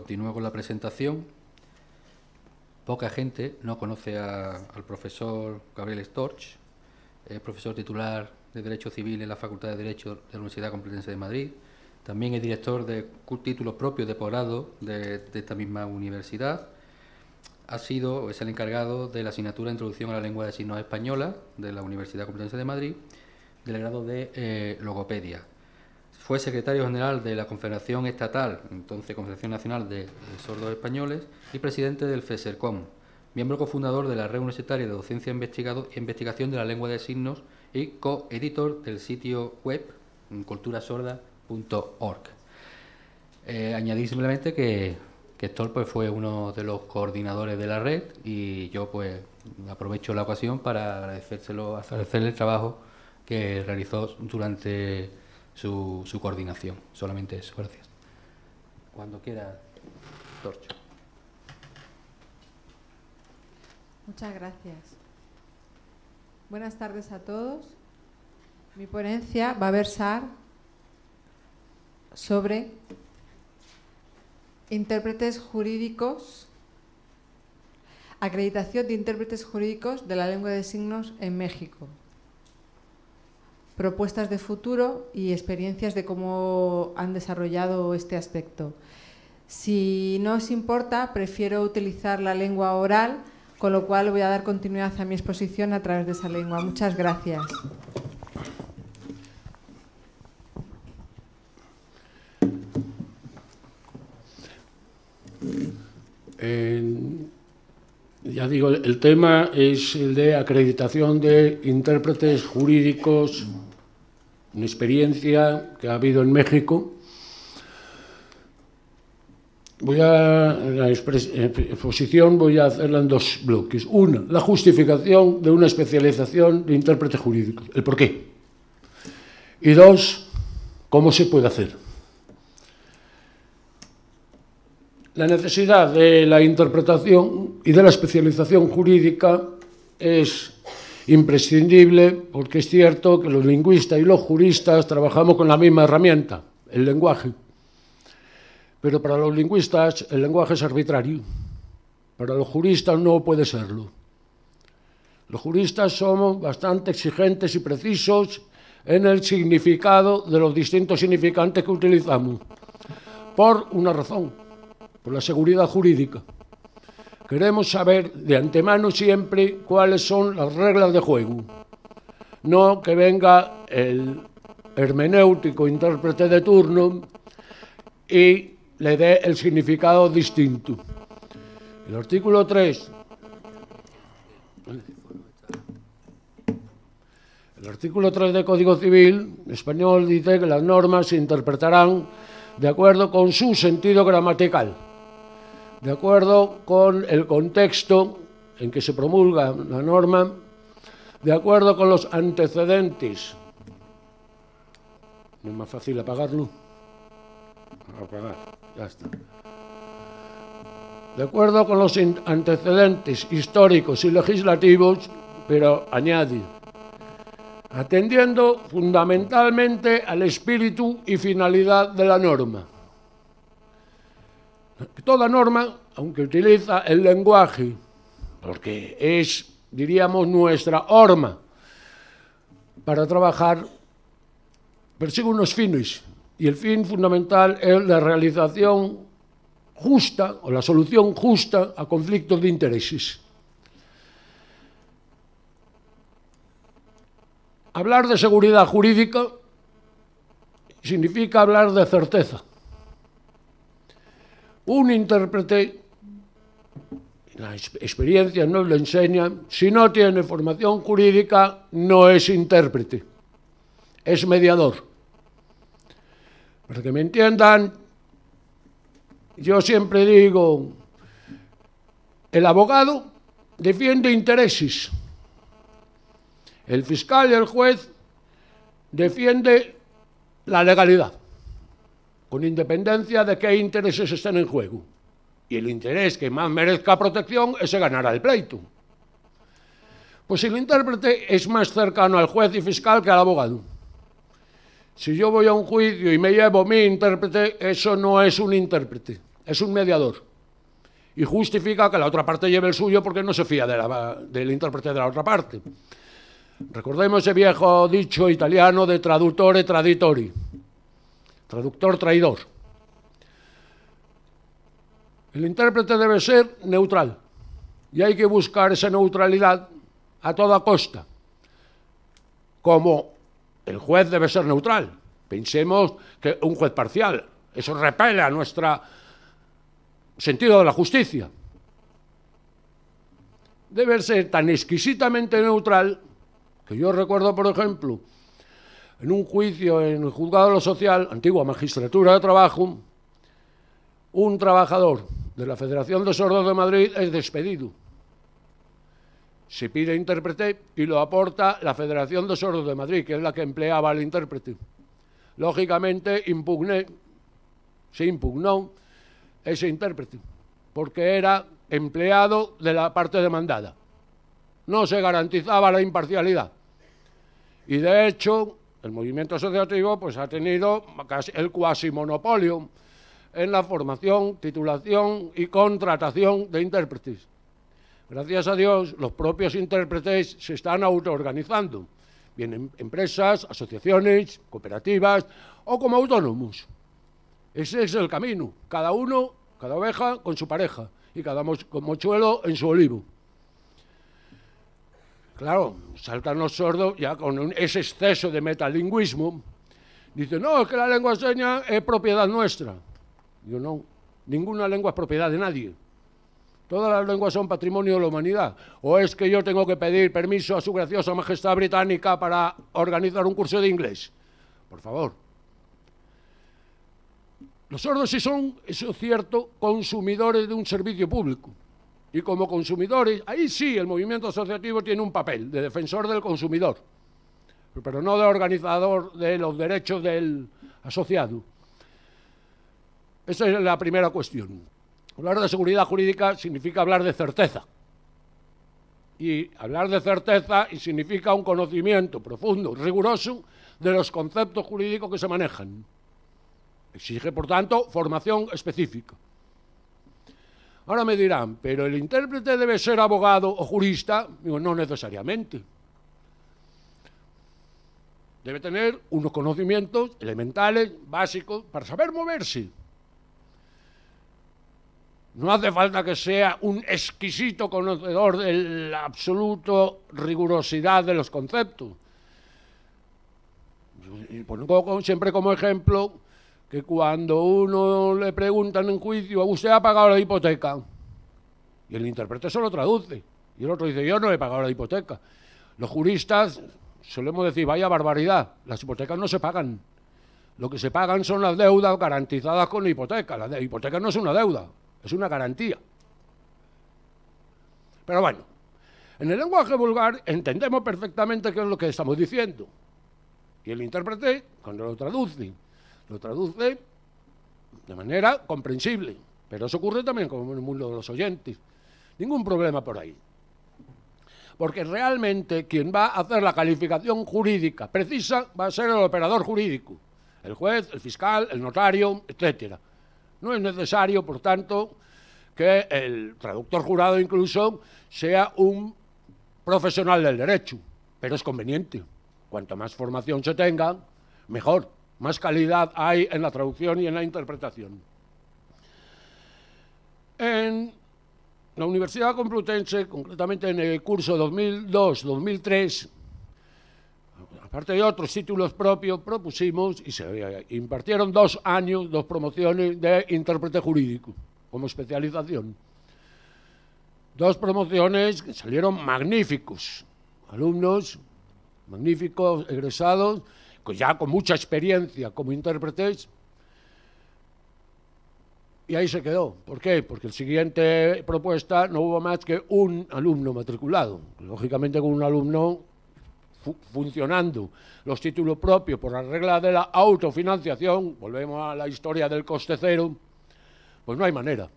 Continúo con la presentación. Poca gente no conoce al profesor Gabriel Storch, es profesor titular de Derecho Civil en la Facultad de Derecho de la Universidad Complutense de Madrid. También es director de títulos propios de posgrado de, esta misma universidad. Ha sido, es el encargado de la asignatura de Introducción a la Lengua de Signos Española de la Universidad Complutense de Madrid, del grado de eh, Logopedia fue secretario general de la Confederación Estatal, entonces Confederación Nacional de, Sordos Españoles, y presidente del FESERCOM, miembro cofundador de la Red Universitaria de Docencia e Investigado e Investigación de la Lengua de Signos y coeditor del sitio web culturasorda.org. Eh, añadir simplemente que, que pues, fue uno de los coordinadores de la red y yo pues aprovecho la ocasión para agradecérselo, agradecerle el trabajo que realizó durante su, coordinación. Solamente eso, gracias. Cuando quiera, Torcho. Muchas gracias. Buenas tardes a todos. Mi ponencia va a versar sobre intérpretes jurídicos, acreditación de intérpretes jurídicos de la lengua de signos en México propuestas de futuro y experiencias de cómo han desarrollado este aspecto. Si no os importa, prefiero utilizar la lengua oral, con lo cual voy a dar continuidad a mi exposición a través de esa lengua. Muchas gracias. ya digo, el tema es el de acreditación de intérpretes jurídicos una experiencia que ha habido en México. Voy a la exposición voy a hacerla en dos bloques. Una, la justificación de una especialización de intérprete jurídico, el por qué. Y dos, cómo se puede hacer. La necesidad de la interpretación y de la especialización jurídica es imprescindible porque es cierto que los lingüistas y los juristas trabajamos con la misma herramienta, el lenguaje. Pero para los lingüistas el lenguaje es arbitrario, para los juristas no puede serlo. Los juristas somos bastante exigentes y precisos en el significado de los distintos significantes que utilizamos, por una razón, por la seguridad jurídica. Queremos saber de antemano siempre cuáles son las reglas de juego. No que venga el hermenéutico intérprete de turno y le dé el significado distinto. El artículo 3. El artículo 3 del Código Civil español dice que las normas se interpretarán de acuerdo con su sentido gramatical de acuerdo con el contexto en que se promulga la norma, de acuerdo con los antecedentes. es más fácil apagarlo. Apagar, ya está. De acuerdo con los antecedentes históricos y legislativos, pero añade, atendiendo fundamentalmente al espíritu y finalidad de la norma. Toda norma, aunque utiliza el lenguaje, porque es, diríamos, nuestra horma para trabajar, persigue unos fines, y el fin fundamental es la realización justa o la solución justa a conflictos de intereses. Hablar de seguridad jurídica significa hablar de certeza un intérprete, la experiencia nos lo enseña, si no tiene formación jurídica, no es intérprete, es mediador. Para que me entiendan, yo siempre digo, el abogado defiende intereses, el fiscal y el juez defiende la legalidad con independencia de qué intereses estén en juego. Y el interés que más merezca protección, ese ganará el pleito. Pues el intérprete es más cercano al juez y fiscal que al abogado. Si yo voy a un juicio y me llevo mi intérprete, eso no es un intérprete, es un mediador. Y justifica que la otra parte lleve el suyo porque no se fía del intérprete de la otra parte. Recordemos ese viejo dicho italiano de traduttore traditori traductor traidor. El intérprete debe ser neutral y hay que buscar esa neutralidad a toda costa, como el juez debe ser neutral. Pensemos que un juez parcial, eso repele a nuestro sentido de la justicia. Debe ser tan exquisitamente neutral que yo recuerdo, por ejemplo, en un juicio en el juzgado de lo social, antigua magistratura de trabajo, un trabajador de la Federación de Sordos de Madrid es despedido. Se pide intérprete y lo aporta la Federación de Sordos de Madrid, que es la que empleaba al intérprete. Lógicamente impugné, se impugnó ese intérprete, porque era empleado de la parte demandada. No se garantizaba la imparcialidad. Y de hecho, el movimiento asociativo pues, ha tenido el cuasi monopolio en la formación, titulación y contratación de intérpretes. Gracias a Dios, los propios intérpretes se están autoorganizando, vienen empresas, asociaciones, cooperativas o como autónomos. Ese es el camino, cada uno, cada oveja con su pareja y cada mochuelo en su olivo. Claro, saltan los sordos ya con ese exceso de metalingüismo. Dicen, no, es que la lengua seña es propiedad nuestra. Yo no, ninguna lengua es propiedad de nadie. Todas las lenguas son patrimonio de la humanidad. ¿O es que yo tengo que pedir permiso a su graciosa majestad británica para organizar un curso de inglés? Por favor. Los sordos sí son, eso es cierto, consumidores de un servicio público y como consumidores, ahí sí el movimiento asociativo tiene un papel de defensor del consumidor, pero no de organizador de los derechos del asociado. Esa es la primera cuestión. Hablar de seguridad jurídica significa hablar de certeza. Y hablar de certeza significa un conocimiento profundo, riguroso, de los conceptos jurídicos que se manejan. Exige, por tanto, formación específica. Ahora me dirán, pero el intérprete debe ser abogado o jurista. Digo, no necesariamente. Debe tener unos conocimientos elementales, básicos, para saber moverse. No hace falta que sea un exquisito conocedor de la absoluta rigurosidad de los conceptos. Y pongo siempre como ejemplo que cuando uno le preguntan en juicio, ¿usted ha pagado la hipoteca? Y el intérprete se lo traduce. Y el otro dice, yo no he pagado la hipoteca. Los juristas solemos decir, vaya barbaridad, las hipotecas no se pagan. Lo que se pagan son las deudas garantizadas con la hipoteca. La hipoteca no es una deuda, es una garantía. Pero bueno, en el lenguaje vulgar entendemos perfectamente qué es lo que estamos diciendo. Y el intérprete, cuando lo traduce lo traduce de manera comprensible. Pero eso ocurre también con el mundo de los oyentes. Ningún problema por ahí. Porque realmente quien va a hacer la calificación jurídica precisa va a ser el operador jurídico, el juez, el fiscal, el notario, etcétera. No es necesario, por tanto, que el traductor jurado incluso sea un profesional del derecho, pero es conveniente. Cuanto más formación se tenga, mejor más calidad hay en la traducción y en la interpretación. En la Universidad Complutense, concretamente en el curso 2002-2003, aparte de otros títulos propios, propusimos y se impartieron dos años, dos promociones de intérprete jurídico como especialización. Dos promociones que salieron magníficos, alumnos magníficos, egresados, ya con mucha experiencia como intérpretes, y ahí se quedó. ¿Por qué? Porque el siguiente propuesta no hubo más que un alumno matriculado. Lógicamente con un alumno funcionando. Los títulos propios por la regla de la autofinanciación, volvemos a la historia del coste cero, pues no hay manera.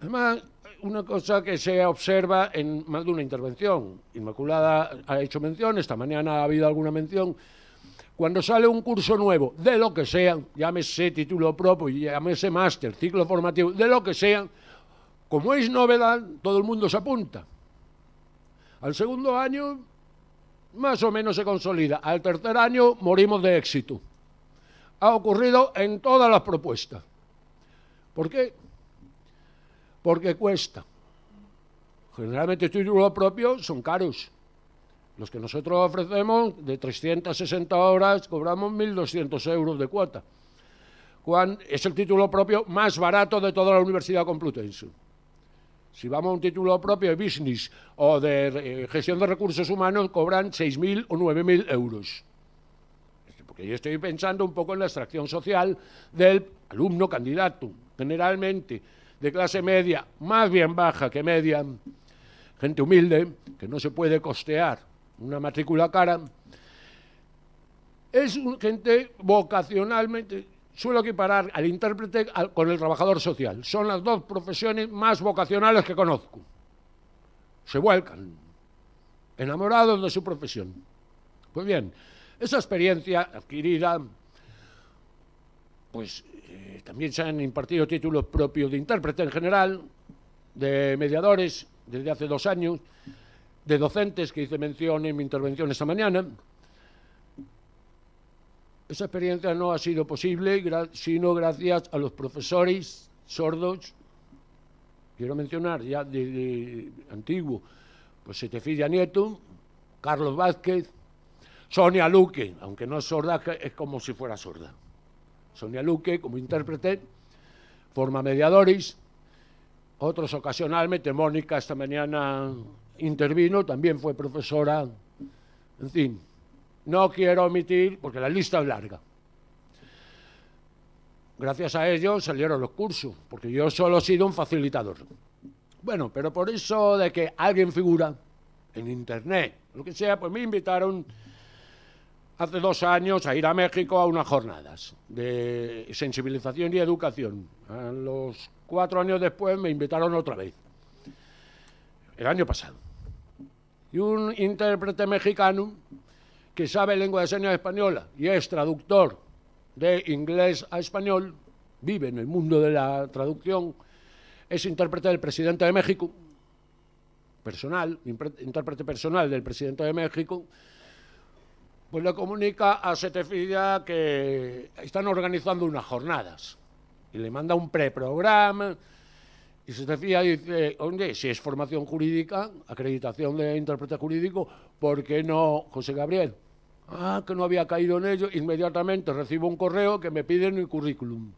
Además, una cosa que se observa en más de una intervención. Inmaculada ha hecho mención, esta mañana ha habido alguna mención. Cuando sale un curso nuevo, de lo que sea, llámese título propio, llámese máster, ciclo formativo, de lo que sea, como es novedad, todo el mundo se apunta. Al segundo año, más o menos se consolida. Al tercer año, morimos de éxito. Ha ocurrido en todas las propuestas. ¿Por qué? porque cuesta. Generalmente títulos propios son caros. Los que nosotros ofrecemos, de 360 horas, cobramos 1.200 euros de cuota. es el título propio más barato de toda la Universidad Complutense. Si vamos a un título propio de business o de eh, gestión de recursos humanos, cobran 6.000 o 9.000 euros. Porque yo estoy pensando un poco en la extracción social del alumno candidato, generalmente de clase media, más bien baja que media, gente humilde, que no se puede costear una matrícula cara, es gente vocacionalmente, suelo equiparar al intérprete con el trabajador social. Son las dos profesiones más vocacionales que conozco. Se vuelcan, enamorados de su profesión. Pues bien, esa experiencia adquirida pues eh, también se han impartido títulos propios de intérprete en general, de mediadores desde hace dos años, de docentes que hice mención en mi intervención esta mañana. Esa experiencia no ha sido posible sino gracias a los profesores sordos, quiero mencionar ya de, antiguo, pues Setefilla Nieto, Carlos Vázquez, Sonia Luque, aunque no es sorda, es como si fuera sorda. Sonia Luque como intérprete, forma mediadores, otros ocasionalmente, Mónica esta mañana intervino, también fue profesora, en fin, no quiero omitir porque la lista es larga. Gracias a ellos salieron los cursos, porque yo solo he sido un facilitador. Bueno, pero por eso de que alguien figura en internet, lo que sea, pues me invitaron hace dos años a ir a México a unas jornadas de sensibilización y educación. A los cuatro años después me invitaron otra vez, el año pasado. Y un intérprete mexicano que sabe lengua de señas española y es traductor de inglés a español, vive en el mundo de la traducción, es intérprete del presidente de México, personal, intérprete personal del presidente de México, pues le comunica a Setefilla que están organizando unas jornadas y le manda un preprograma. Y Setefilla dice, oye, si es formación jurídica, acreditación de intérprete jurídico, ¿por qué no José Gabriel? Ah, que no había caído en ello. Inmediatamente recibo un correo que me piden el currículum.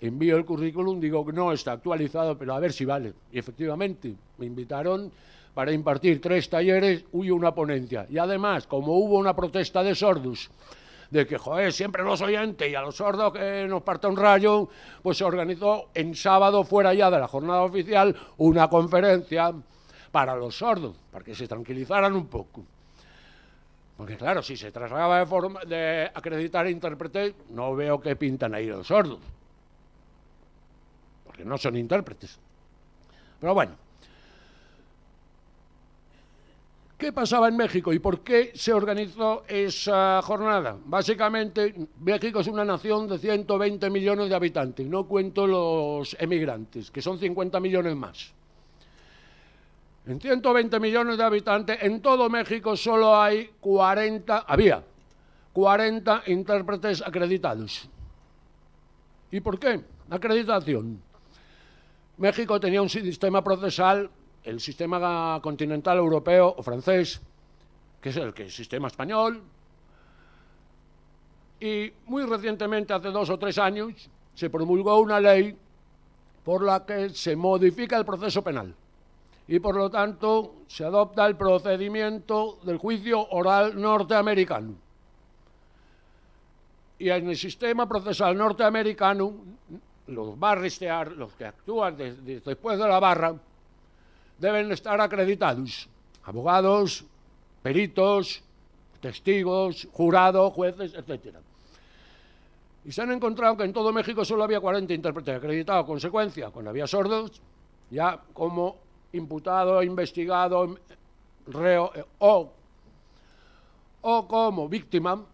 Envío el currículum, digo que no, está actualizado, pero a ver si vale. Y efectivamente, me invitaron para impartir tres talleres y una ponencia. Y además, como hubo una protesta de sordos, de que, joder, siempre los oyentes y a los sordos que nos parta un rayo, pues se organizó en sábado, fuera ya de la jornada oficial, una conferencia para los sordos, para que se tranquilizaran un poco. Porque claro, si se trasladaba de, forma, de acreditar e intérpretes, no veo que pintan ahí los sordos. Porque no son intérpretes. Pero bueno, ¿Qué pasaba en México y por qué se organizó esa jornada? Básicamente, México es una nación de 120 millones de habitantes, no cuento los emigrantes, que son 50 millones más. En 120 millones de habitantes, en todo México solo hay 40, había 40 intérpretes acreditados. ¿Y por qué? Acreditación. México tenía un sistema procesal el sistema continental europeo o francés, que es el, que, el sistema español, y muy recientemente, hace dos o tres años, se promulgó una ley por la que se modifica el proceso penal y por lo tanto se adopta el procedimiento del juicio oral norteamericano. Y en el sistema procesal norteamericano, los barristear, los que actúan después de la barra, deben estar acreditados. Abogados, peritos, testigos, jurados, jueces, etc. Y se han encontrado que en todo México solo había 40 intérpretes acreditados. Consecuencia, cuando había sordos, ya como imputado, investigado, reo eh, o, como víctima,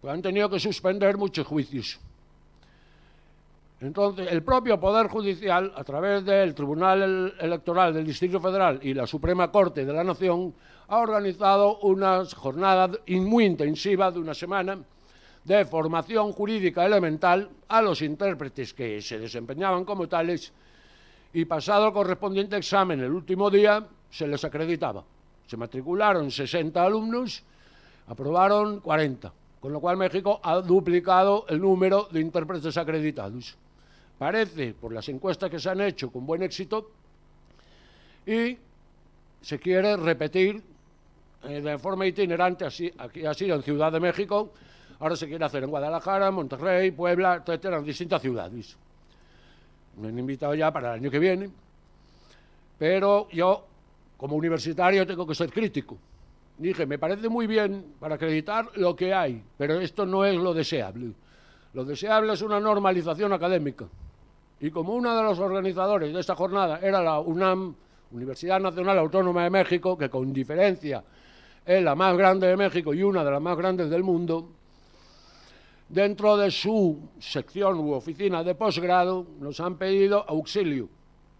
pues han tenido que suspender muchos juicios. Entonces, el propio Poder Judicial, a través del Tribunal Electoral del Distrito Federal y la Suprema Corte de la Nación, ha organizado unas jornadas muy intensivas de una semana de formación jurídica elemental a los intérpretes que se desempeñaban como tales y pasado el correspondiente examen el último día se les acreditaba. Se matricularon 60 alumnos, aprobaron 40, con lo cual México ha duplicado el número de intérpretes acreditados parece, por las encuestas que se han hecho con buen éxito, y se quiere repetir eh, de forma itinerante, así, aquí ha sido en Ciudad de México, ahora se quiere hacer en Guadalajara, Monterrey, Puebla, etcétera, en distintas ciudades. Me han invitado ya para el año que viene, pero yo, como universitario, tengo que ser crítico. Dije, me parece muy bien para acreditar lo que hay, pero esto no es lo deseable. Lo deseable es una normalización académica. Y como uno de los organizadores de esta jornada era la UNAM, Universidad Nacional Autónoma de México, que con diferencia es la más grande de México y una de las más grandes del mundo, dentro de su sección u oficina de posgrado nos han pedido auxilio,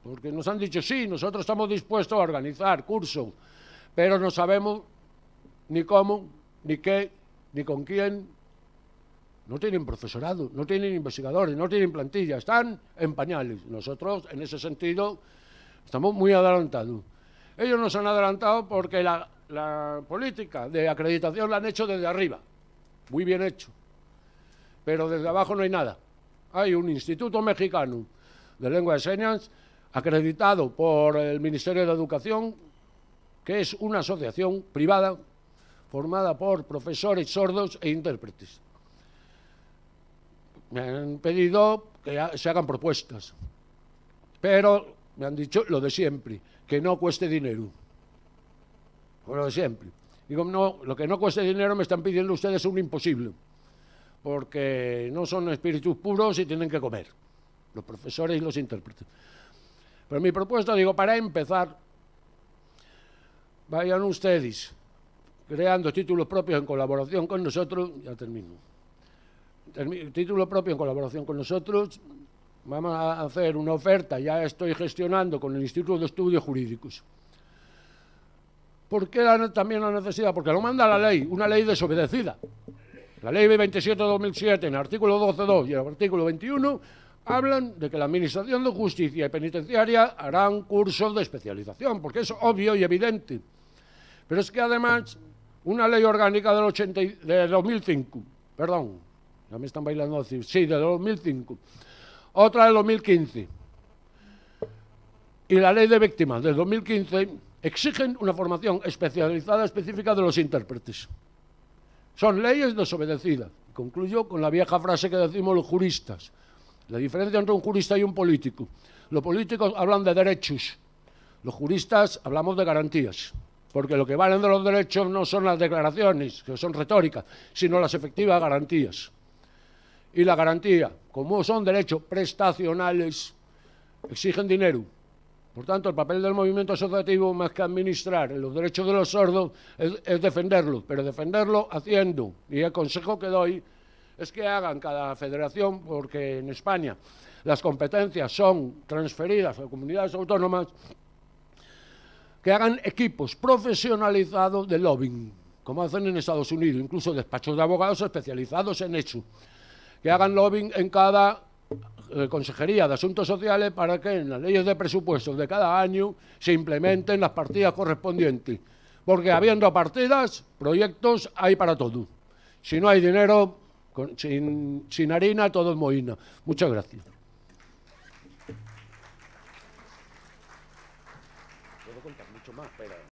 porque nos han dicho, sí, nosotros estamos dispuestos a organizar curso, pero no sabemos ni cómo, ni qué, ni con quién, no tienen profesorado, no tienen investigadores, no tienen plantilla, están en pañales. Nosotros, en ese sentido, estamos muy adelantados. Ellos nos han adelantado porque la, la política de acreditación la han hecho desde arriba, muy bien hecho. Pero desde abajo no hay nada. Hay un instituto mexicano de lengua de señas acreditado por el Ministerio de Educación, que es una asociación privada formada por profesores sordos e intérpretes me han pedido que se hagan propuestas. Pero me han dicho lo de siempre, que no cueste dinero. lo de siempre. Digo, no, lo que no cueste dinero me están pidiendo ustedes un imposible, porque no son espíritus puros y tienen que comer, los profesores y los intérpretes. Pero mi propuesta, digo, para empezar, vayan ustedes creando títulos propios en colaboración con nosotros, ya termino título propio en colaboración con nosotros, vamos a hacer una oferta, ya estoy gestionando con el Instituto de Estudios Jurídicos. ¿Por qué también la necesidad? Porque lo manda la ley, una ley desobedecida. La ley 27 2007, en el artículo 12.2 y el artículo 21, hablan de que la Administración de Justicia y Penitenciaria hará un curso de especialización, porque es obvio y evidente. Pero es que además, una ley orgánica del 80, de 2005, perdón, ya me están bailando así. Sí, de 2005. Otra de 2015. Y la ley de víctimas del 2015 exigen una formación especializada específica de los intérpretes. Son leyes desobedecidas. Concluyo con la vieja frase que decimos los juristas. La diferencia entre un jurista y un político. Los políticos hablan de derechos. Los juristas hablamos de garantías. Porque lo que valen de los derechos no son las declaraciones, que son retóricas, sino las efectivas garantías y la garantía, como son derechos prestacionales, exigen dinero. Por tanto, el papel del movimiento asociativo, más que administrar los derechos de los sordos, es, defenderlo. defenderlos, pero defenderlo haciendo. Y el consejo que doy es que hagan cada federación, porque en España las competencias son transferidas a comunidades autónomas, que hagan equipos profesionalizados de lobbying, como hacen en Estados Unidos, incluso despachos de abogados especializados en eso que hagan lobbying en cada eh, Consejería de Asuntos Sociales para que en las leyes de presupuestos de cada año se implementen las partidas correspondientes. Porque habiendo partidas, proyectos hay para todo. Si no hay dinero, sin, harina, todo es moina. Muchas gracias.